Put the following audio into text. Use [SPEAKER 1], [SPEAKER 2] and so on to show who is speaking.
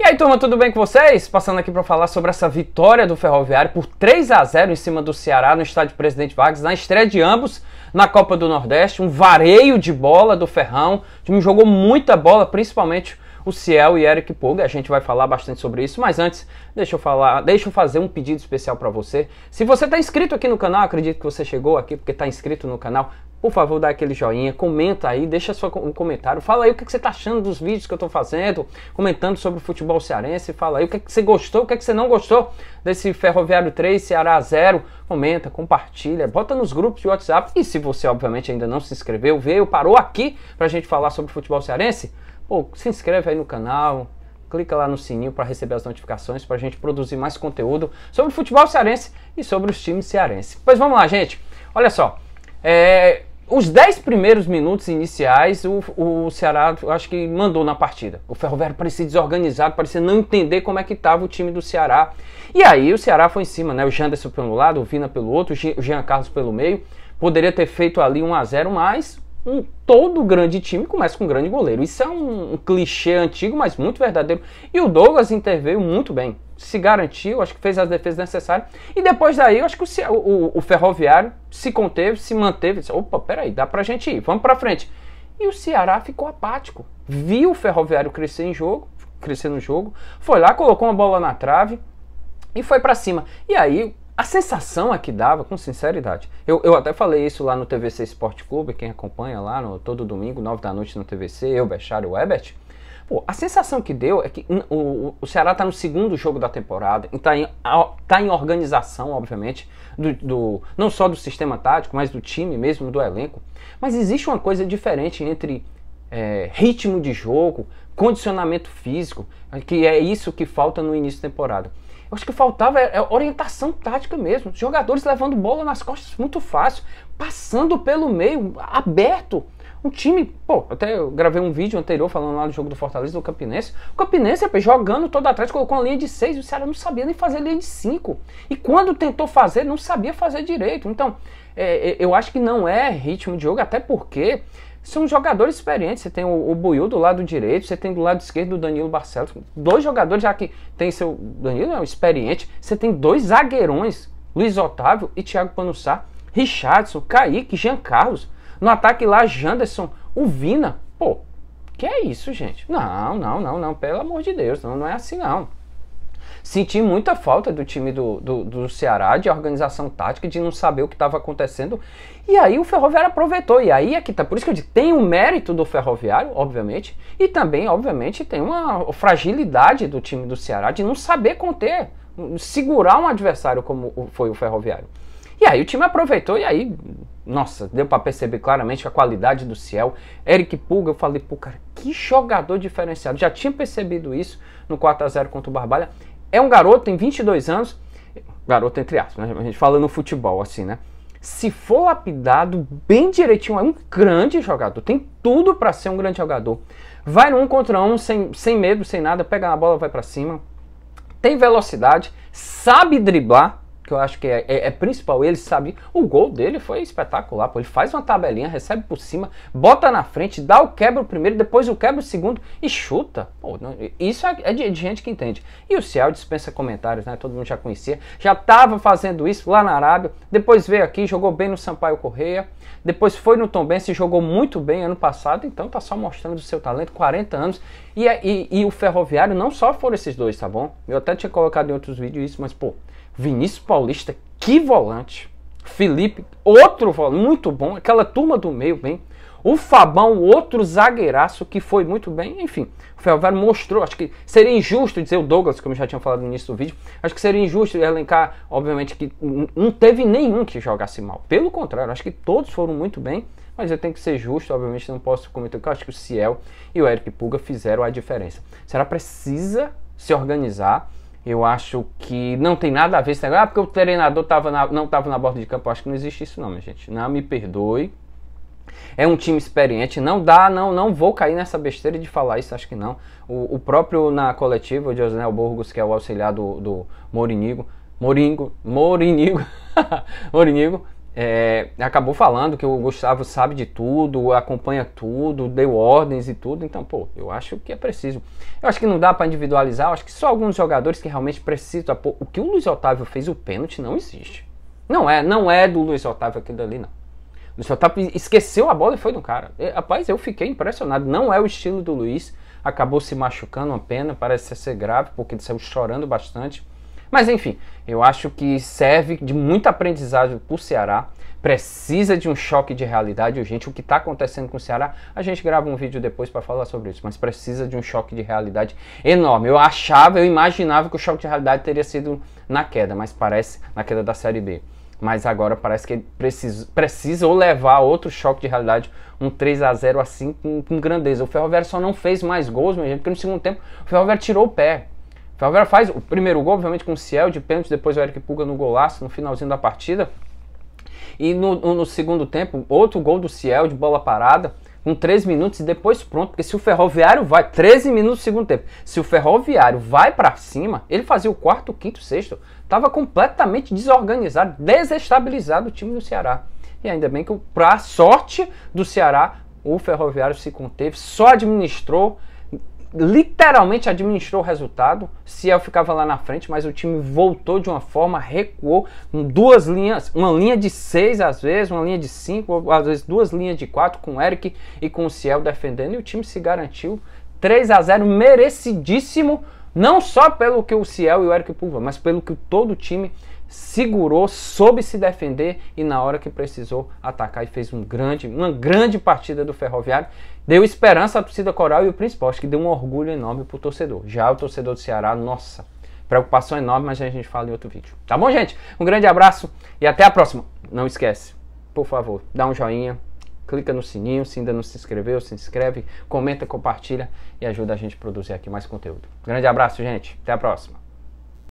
[SPEAKER 1] E aí, turma, tudo bem com vocês? Passando aqui para falar sobre essa vitória do Ferroviário por 3 a 0 em cima do Ceará no estádio Presidente Vargas, na estreia de ambos na Copa do Nordeste, um vareio de bola do Ferrão. O time jogou muita bola, principalmente o Ciel e Eric Puga. A gente vai falar bastante sobre isso, mas antes, deixa eu falar, deixa eu fazer um pedido especial para você. Se você está inscrito aqui no canal, acredito que você chegou aqui porque está inscrito no canal, por favor, dá aquele joinha, comenta aí, deixa seu comentário, fala aí o que, você está achando dos vídeos que eu estou fazendo, comentando sobre o futebol cearense, fala aí o que, você gostou, o que, você não gostou desse Ferroviário 3, Ceará 0, comenta, compartilha, bota nos grupos de WhatsApp e se você, obviamente, ainda não se inscreveu, veio, parou aqui para a gente falar sobre futebol cearense, pô, se inscreve aí no canal, clica lá no sininho para receber as notificações para a gente produzir mais conteúdo sobre o futebol cearense e sobre os times cearenses. Pois vamos lá, gente, olha só, é, os 10 primeiros minutos iniciais, o, o Ceará, acho que mandou na partida. O Ferroviário parecia desorganizado, parecia não entender como é que estava o time do Ceará. E aí o Ceará foi em cima, né? O Janderson pelo lado, o Vina pelo outro, o Jean Carlos pelo meio. Poderia ter feito ali 1 a 0 mas um, todo grande time começa com um grande goleiro. Isso é um, um clichê antigo, mas muito verdadeiro. E o Douglas interveio muito bem se garantiu, acho que fez as defesas necessárias. E depois daí, eu acho que o, o, o Ferroviário se conteve, se manteve. Disse, Opa, peraí, dá pra gente ir, vamos pra frente. E o Ceará ficou apático. Viu o Ferroviário crescer em jogo, crescer no jogo, foi lá, colocou uma bola na trave e foi para cima. E aí, a sensação é que dava, com sinceridade. Eu, eu até falei isso lá no TVC Esporte Clube, quem acompanha lá no, todo domingo, 9 da noite no TVC, eu, Bechário, o Ebert. Pô, a sensação que deu é que o, o Ceará está no segundo jogo da temporada, está em, tá em organização, obviamente, do, do, não só do sistema tático, mas do time mesmo, do elenco. Mas existe uma coisa diferente entre é, ritmo de jogo, condicionamento físico, que é isso que falta no início da temporada. Eu acho que faltava é, é orientação tática mesmo. Jogadores levando bola nas costas muito fácil, passando pelo meio, aberto um time, pô, até eu gravei um vídeo anterior falando lá do jogo do Fortaleza, do Campinense. O Campinense, rapaz, jogando todo atrás, colocou uma linha de 6 o Ceará não sabia nem fazer linha de 5. E quando tentou fazer, não sabia fazer direito. Então, é, é, eu acho que não é ritmo de jogo, até porque são jogadores experientes. Você tem o, o Buiu do lado direito, você tem do lado esquerdo o Danilo Barcelos. Dois jogadores, já que tem seu. Danilo é um experiente. Você tem dois zagueirões, Luiz Otávio e Thiago Panussá, Richardson, Kaique, Jean Carlos. No ataque lá, Janderson, o Vina. Pô, que é isso, gente? Não, não, não, não. Pelo amor de Deus, não, não é assim não. Senti muita falta do time do, do, do Ceará, de organização tática, de não saber o que estava acontecendo. E aí o Ferroviário aproveitou. E aí é que tá. Por isso que eu digo, tem o um mérito do Ferroviário, obviamente, e também, obviamente, tem uma fragilidade do time do Ceará de não saber conter, segurar um adversário como foi o Ferroviário. E aí o time aproveitou e aí, nossa, deu para perceber claramente a qualidade do Ciel. Eric Pulga, eu falei, pô, cara, que jogador diferenciado. Já tinha percebido isso no 4 a 0 contra o Barbalha. É um garoto, tem 22 anos. Garoto entre aspas, né? A gente fala no futebol assim, né? se for lapidado bem direitinho, é um grande jogador. Tem tudo para ser um grande jogador. Vai num contra um, sem, sem medo, sem nada, pega a bola, vai para cima. Tem velocidade, sabe driblar que eu acho que é, é, é, principal. Ele sabe. O gol dele foi espetacular, pô. Ele faz uma tabelinha, recebe por cima, bota na frente, dá o quebra o primeiro, depois o quebra o segundo e chuta. Pô, não, isso é, é de, de, gente que entende. E o Cial dispensa comentários, né? Todo mundo já conhecia. Já estava fazendo isso lá na Arábia, depois veio aqui, jogou bem no Sampaio Correia, depois foi no Tombense, jogou muito bem ano passado, então tá só mostrando o seu talento, 40 anos. E, é, e, e o Ferroviário não só foram esses dois, tá bom? Eu até tinha colocado em outros vídeos isso, mas, pô, Vinícius Paulista, que volante. Felipe, outro volante, muito bom. Aquela turma do meio, bem. O Fabão, outro zagueiraço que foi muito bem. Enfim, o Ferroviário mostrou. Acho que seria injusto dizer o Douglas, como eu já tinha falado no início do vídeo. Acho que seria injusto elencar, obviamente, que não teve nenhum que jogasse mal. Pelo contrário, acho que todos foram muito bem. Mas eu tenho que ser justo, obviamente, não posso comentar que eu acho que o Ciel e o Eric Puga fizeram a diferença. Será precisa se organizar eu acho que não tem nada a ver esse negócio. Ah, porque o treinador tava na, não estava na borda de campo. Eu acho que não existe isso, não, minha gente. Não me perdoe. É um time experiente, não dá, não, não vou cair nessa besteira de falar isso, acho que não. O, o próprio na coletiva, o José Borges que é o auxiliar do, do Morinigo, Moringo, Morinigo, Morinigo, é, acabou falando que o Gustavo sabe de tudo, acompanha tudo, deu ordens e tudo. Então, pô, eu acho que é preciso. Eu acho que não dá para individualizar, eu acho que só alguns jogadores que realmente precisam. Pô, o que o Luiz Otávio fez, o pênalti, não existe. Não é, não é do Luiz Otávio aquilo ali não. O Luiz Otávio esqueceu a bola e foi no cara. E, é, rapaz, eu fiquei impressionado. Não é o estilo do Luiz. Acabou se machucando, uma pena, parece ser grave, porque ele saiu chorando bastante. Mas enfim, eu acho que serve de muito aprendizado para o Ceará. Precisa de um choque de realidade urgente. O que está acontecendo com o Ceará, a gente grava um vídeo depois para falar sobre isso, mas precisa de um choque de realidade enorme. Eu achava, eu imaginava que o choque de realidade teria sido na queda, mas parece na queda da Série B. Mas agora parece que precisa, precisa levar outro choque de realidade, um 3 a 0 assim com, com grandeza. O Ferroviário só não fez mais gols, meu gente, porque no segundo tempo o Ferroviário tirou o pé. Favela faz o primeiro gol, obviamente, com o Ciel de pênalti, depois o Eric Puga no golaço, no finalzinho da partida. E no, no segundo tempo, outro gol do Ciel de bola parada, com 3 minutos e depois pronto, porque se o Ferroviário vai, 13 minutos do segundo tempo, se o Ferroviário vai para cima, ele fazia o quarto, quinto, sexto, Tava completamente desorganizado, desestabilizado o time do Ceará. E ainda bem que, para sorte do Ceará, o Ferroviário se conteve, só administrou literalmente administrou o resultado. Ciel ficava lá na frente, mas o time voltou de uma forma, recuou, duas linhas, uma linha de seis às vezes, uma linha de cinco, às vezes duas linhas de quatro com o Eric e com o Ciel defendendo e o time se garantiu 3 a 0 merecidíssimo, não só pelo que o Ciel e o Eric Pulva, mas pelo que todo o time segurou, soube se defender e na hora que precisou atacar e fez um grande, uma grande partida do Ferroviário. Deu esperança à torcida coral e o principal, acho que deu um orgulho enorme pro torcedor. Já o torcedor do Ceará, nossa, preocupação enorme, mas a gente fala em outro vídeo. Tá bom, gente? Um grande abraço e até a próxima. Não esquece, por favor, dá um joinha, clica no sininho, se ainda não se inscreveu, se inscreve, comenta, compartilha e ajuda a gente a produzir aqui mais conteúdo. Grande abraço, gente. Até a próxima.